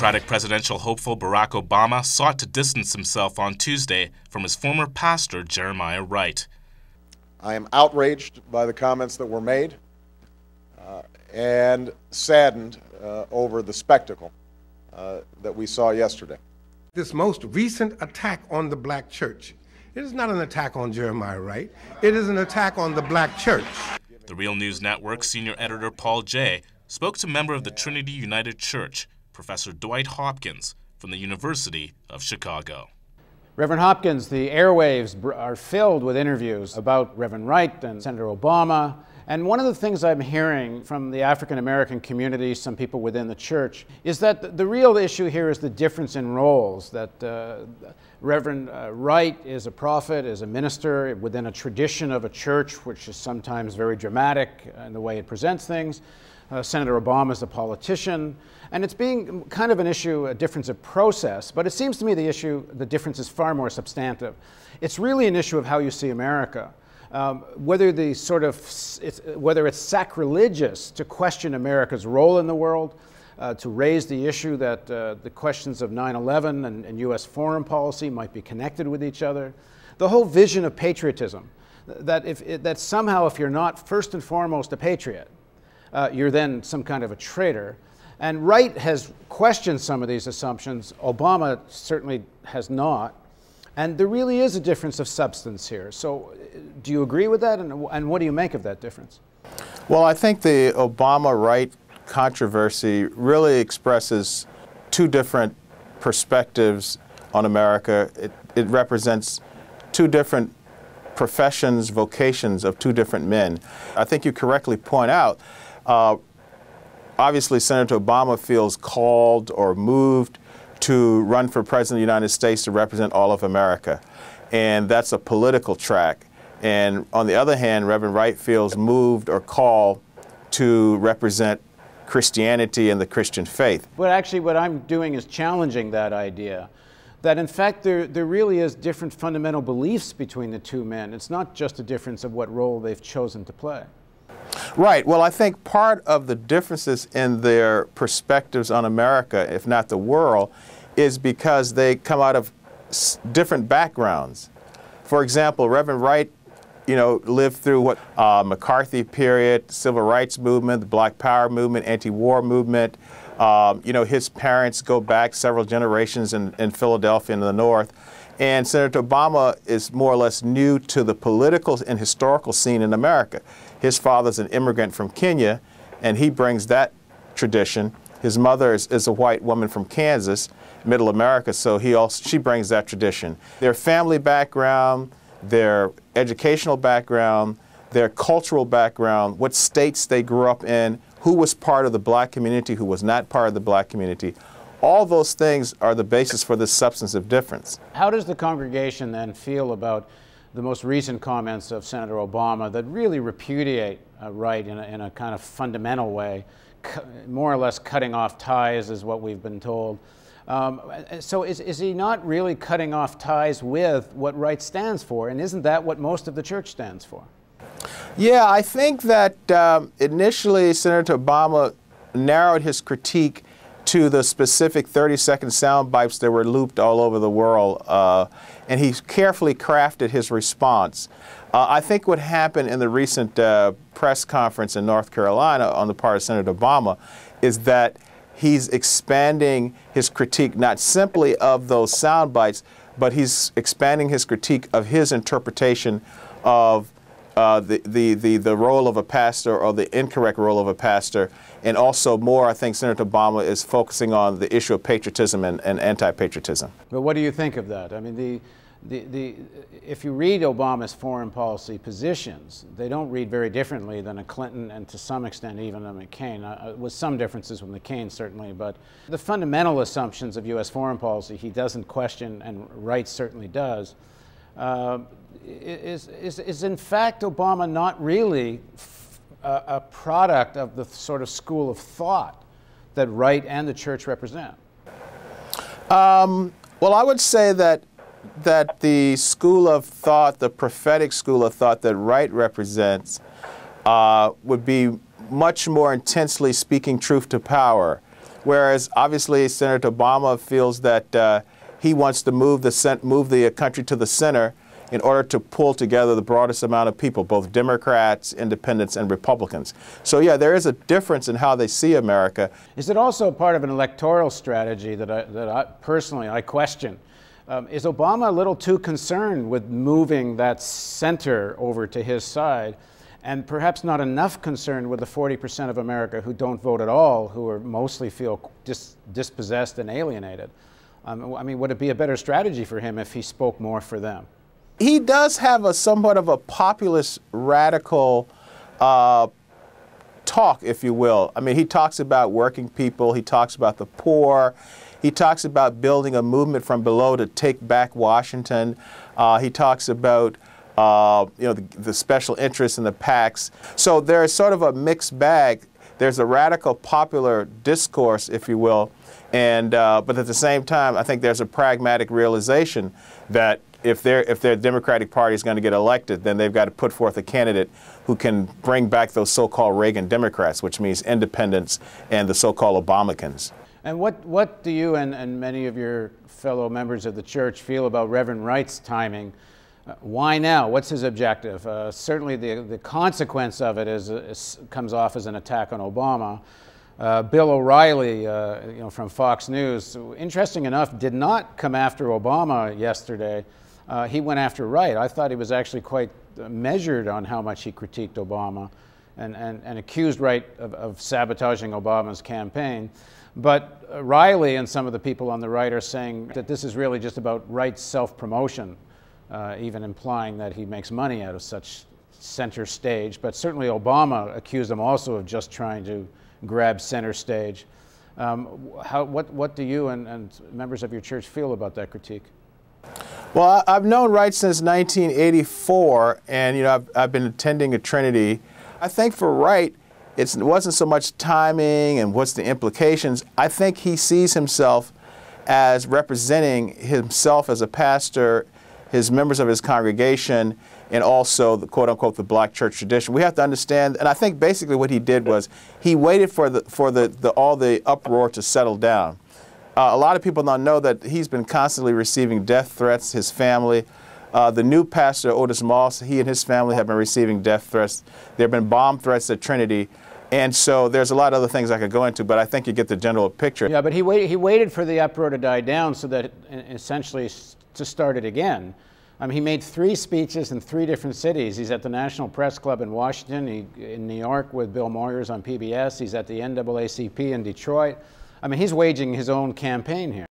Democratic presidential hopeful Barack Obama sought to distance himself on Tuesday from his former pastor, Jeremiah Wright. I am outraged by the comments that were made uh, and saddened uh, over the spectacle uh, that we saw yesterday. This most recent attack on the black church. It is not an attack on Jeremiah Wright. It is an attack on the black church. The Real News Network senior editor Paul Jay spoke to a member of the Trinity United Church Professor Dwight Hopkins from the University of Chicago. Reverend Hopkins, the airwaves are filled with interviews about Reverend Wright and Senator Obama. And one of the things I'm hearing from the African American community, some people within the church, is that the real issue here is the difference in roles. That uh, Reverend uh, Wright is a prophet, is a minister within a tradition of a church which is sometimes very dramatic in the way it presents things uh, Senator Obama is a politician. And it's being kind of an issue, a difference of process, but it seems to me the issue, the difference is far more substantive. It's really an issue of how you see America. Um, whether the sort of, it's, whether it's sacrilegious to question America's role in the world, uh, to raise the issue that uh, the questions of 9-11 and, and U.S. foreign policy might be connected with each other. The whole vision of patriotism, that, if, that somehow if you're not first and foremost a patriot, uh, you're then some kind of a traitor. And Wright has questioned some of these assumptions. Obama certainly has not. And there really is a difference of substance here. So, uh, do you agree with that? And, and what do you make of that difference? Well, I think the Obama Wright controversy really expresses two different perspectives on America. It, it represents two different professions, vocations of two different men. I think you correctly point out uh, obviously, Senator Obama feels called or moved to run for president of the United States to represent all of America. And that's a political track. And on the other hand, Reverend Wright feels moved or called to represent Christianity and the Christian faith. Well, actually, what I'm doing is challenging that idea. That in fact, there, there really is different fundamental beliefs between the two men. It's not just a difference of what role they've chosen to play. Right. Well, I think part of the differences in their perspectives on America, if not the world, is because they come out of different backgrounds. For example, Reverend Wright, you know, lived through what uh, McCarthy period, civil rights movement, the Black Power movement, anti-war movement. Um, you know, his parents go back several generations in, in Philadelphia in the North. And Senator Obama is more or less new to the political and historical scene in America. His father's an immigrant from Kenya, and he brings that tradition. His mother is, is a white woman from Kansas, Middle America, so he also, she brings that tradition. Their family background, their educational background, their cultural background, what states they grew up in, who was part of the black community, who was not part of the black community. All those things are the basis for this substance of difference. How does the congregation then feel about the most recent comments of Senator Obama that really repudiate uh, right in a, in a, kind of fundamental way, C more or less cutting off ties is what we've been told. Um, so is, is he not really cutting off ties with what right stands for? And isn't that what most of the church stands for? Yeah, I think that um, initially Senator Obama narrowed his critique to the specific 30 second sound bites that were looped all over the world. Uh, and he carefully crafted his response. Uh, I think what happened in the recent uh, press conference in North Carolina on the part of Senator Obama is that he's expanding his critique not simply of those sound bites, but he's expanding his critique of his interpretation of uh, the, the, the, the role of a pastor or the incorrect role of a pastor. And also more, I think Senator Obama is focusing on the issue of patriotism and, and anti-patriotism. But what do you think of that? I mean, the, the, the, if you read Obama's foreign policy positions, they don't read very differently than a Clinton and to some extent even a McCain, uh, uh with some differences with McCain certainly, but the fundamental assumptions of U.S. foreign policy he doesn't question and Wright certainly does. Uh, is, is, is in fact Obama not really a, product of the sort of school of thought that Wright and the church represent? Um, well, I would say that that the school of thought, the prophetic school of thought that Wright represents, uh, would be much more intensely speaking truth to power. Whereas, obviously, Senator Obama feels that uh, he wants to move the move the country to the center, in order to pull together the broadest amount of people, both Democrats, independents, and Republicans. So, yeah, there is a difference in how they see America. Is it also part of an electoral strategy that I, that I personally I question? Um, is Obama a little too concerned with moving that center over to his side? and perhaps not enough concerned with the 40% of America who don't vote at all, who are mostly feel dis dispossessed and alienated. Um, I mean, would it be a better strategy for him if he spoke more for them? he does have a somewhat of a populist radical uh, talk, if you will. I mean, he talks about working people, he talks about the poor, he talks about building a movement from below to take back Washington. Uh, he talks about uh, you know the, the special interests and the PACs. So there is sort of a mixed bag. There's a radical popular discourse, if you will, and uh, but at the same time, I think there's a pragmatic realization that if their if their Democratic Party is going to get elected, then they've got to put forth a candidate who can bring back those so-called Reagan Democrats, which means independents and the so-called Obamacans. And what what do you and, and many of your fellow members of the church feel about Reverend Wright's timing? Uh, why now? What's his objective? Uh, certainly, the the consequence of it is, is, comes off as an attack on Obama. Uh, Bill O'Reilly, uh, you know, from Fox News, interesting enough, did not come after Obama yesterday uh, he went after Wright. I thought he was actually quite uh, measured on how much he critiqued Obama and, and, and accused Wright of, of sabotaging Obama's campaign. But uh, Riley and some of the people on the right are saying that this is really just about Wright's self promotion, uh, even implying that he makes money out of such center stage. But certainly Obama accused him also of just trying to grab center stage. Um, how, what, what do you and, and members of your church feel about that critique? Well, I've known Wright since 1984, and you know I've, I've been attending at Trinity. I think for Wright, it wasn't so much timing and what's the implications. I think he sees himself as representing himself as a pastor, his members of his congregation, and also the quote unquote the black church tradition. We have to understand, and I think basically what he did was he waited for the for the, the all the uproar to settle down. Uh, a lot of people don't know that he's been constantly receiving death threats, his family. Uh, the new pastor, Otis Moss, he and his family have been receiving death threats. There have been bomb threats at Trinity. And so there's a lot of other things I could go into, but I think you get the general picture. Yeah, but he, wait, he waited for the uproar to die down so that essentially to start it again. I mean, he made three speeches in three different cities. He's at the National Press Club in Washington, he, in New York with Bill Moyers on PBS, he's at the NAACP in Detroit. I mean, he's waging his own campaign here.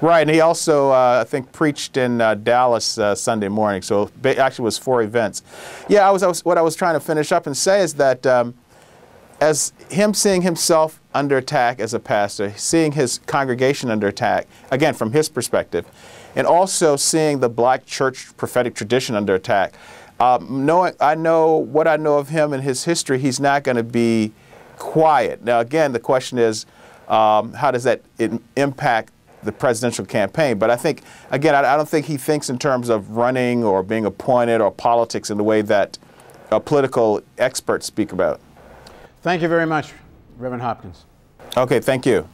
Right, and he also, uh, I think, preached in uh, Dallas uh, Sunday morning. So actually, was four events. Yeah, I was, I was, What I was trying to finish up and say is that, um, as him seeing himself under attack as a pastor, seeing his congregation under attack again from his perspective, and also seeing the black church prophetic tradition under attack. Um, knowing, I know what I know of him and his history. He's not going to be quiet. Now, again, the question is um, how does that impact the presidential campaign? But I think, again, I, I, don't think he thinks in terms of running or being appointed or politics in the way that political experts speak about. Thank you very much, Reverend Hopkins. Okay, thank you.